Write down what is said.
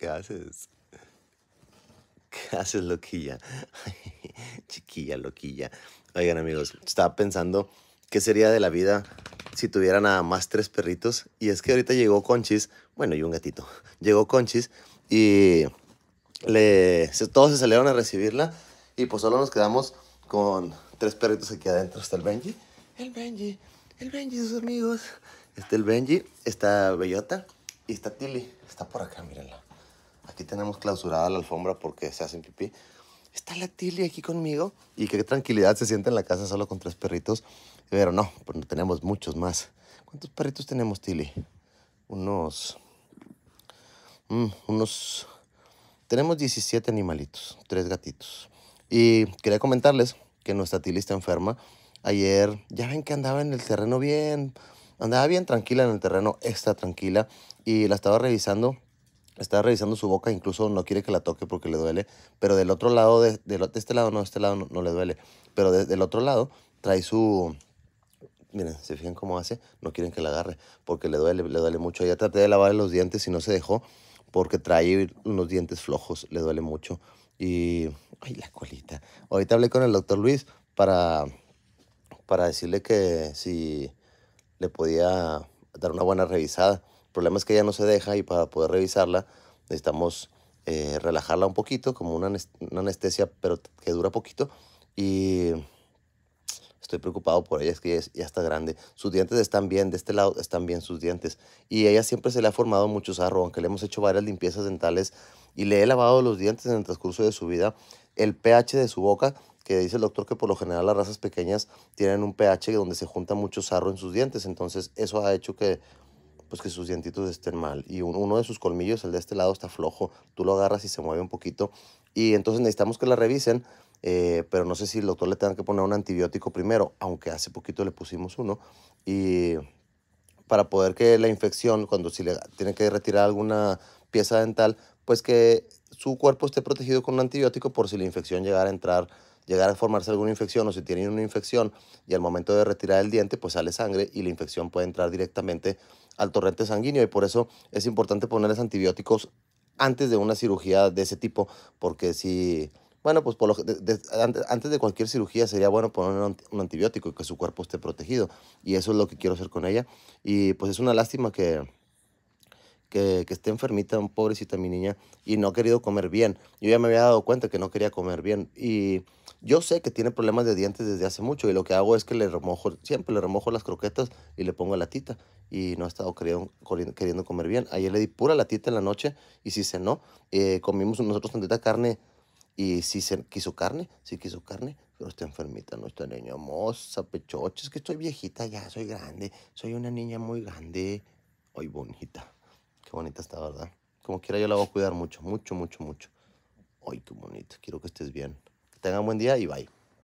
¿Qué haces? ¿Qué haces, loquilla? Chiquilla, loquilla. Oigan, amigos, estaba pensando qué sería de la vida si tuvieran nada más tres perritos. Y es que ahorita llegó Conchis, bueno, y un gatito. Llegó Conchis y le, todos se salieron a recibirla. Y pues solo nos quedamos con tres perritos aquí adentro. Está el Benji. El Benji. El Benji sus amigos. Está el Benji. Está Bellota. Y está Tilly. Está por acá, mírenla aquí tenemos clausurada la alfombra porque se hacen pipí. Está la Tilly aquí conmigo y qué tranquilidad se siente en la casa solo con tres perritos. Pero no, pues no tenemos muchos más. ¿Cuántos perritos tenemos, Tilly? Unos... Mm, unos... Tenemos 17 animalitos, tres gatitos. Y quería comentarles que nuestra Tilly está enferma. Ayer, ya ven que andaba en el terreno bien, andaba bien tranquila en el terreno, está tranquila. Y la estaba revisando está revisando su boca, incluso no quiere que la toque porque le duele, pero del otro lado, de, de, este lado no, de este lado no, le duele, pero del otro lado trae su... Miren, se fijan cómo hace, no quieren que la agarre porque le duele, le duele mucho. Ya traté de lavarle los dientes y no se dejó porque trae unos dientes flojos, le duele mucho. Y, ay, la colita. Ahorita hablé con el doctor Luis para, para decirle que si le podía dar una buena revisada el problema es que ella no se deja y para poder revisarla necesitamos eh, relajarla un poquito, como una, anestesia, pero que dura poquito. Y estoy preocupado por ella, es que ya, está grande. Sus dientes están bien, de este lado están bien sus dientes. Y ella siempre se le ha formado mucho sarro, aunque le hemos hecho varias limpiezas dentales y le he lavado los dientes en el transcurso de su vida. El pH de su boca, que dice el doctor que por lo general las razas pequeñas tienen un pH donde se junta mucho sarro en sus dientes, entonces eso ha hecho que pues que sus dientitos estén mal. Y uno de sus colmillos, el de este lado, está flojo. Tú lo agarras y se mueve un poquito. Y entonces necesitamos que la revisen. Eh, pero no sé si el doctor le tenga que poner un antibiótico primero, aunque hace poquito le pusimos uno. Y para poder que la infección, cuando si le tiene que retirar alguna pieza dental, pues que su cuerpo esté protegido con un antibiótico por si la infección llegara a entrar llegar a formarse alguna infección o si tienen una infección y al momento de retirar el diente pues sale sangre y la infección puede entrar directamente al torrente sanguíneo y por eso es importante ponerles antibióticos antes de una cirugía de ese tipo porque si bueno, pues por lo, antes de cualquier cirugía sería bueno poner un, antibiótico y que su cuerpo esté protegido. Y eso es lo que quiero hacer con ella. Y pues es una lástima que, que, que esté enfermita, un pobrecita mi niña, y no ha querido comer bien. Yo ya me había dado cuenta que no quería comer bien. Y yo sé que tiene problemas de dientes desde hace mucho y lo que hago es que le remojo, siempre le remojo las croquetas y le pongo latita. Y no ha estado queriendo, comer bien. Ayer le di pura latita en la noche y si cenó. Eh, comimos nosotros tantita carne y si se, quiso carne, Si quiso carne, pero está enfermita nuestra niña moza pechoche. Es que estoy viejita ya, soy grande, soy una niña muy grande, hoy bonita. Qué bonita está, ¿verdad? Como quiera yo la voy a cuidar mucho, mucho, mucho, mucho. Ay, qué bonito. Quiero que estés bien. Que tengan buen día y bye.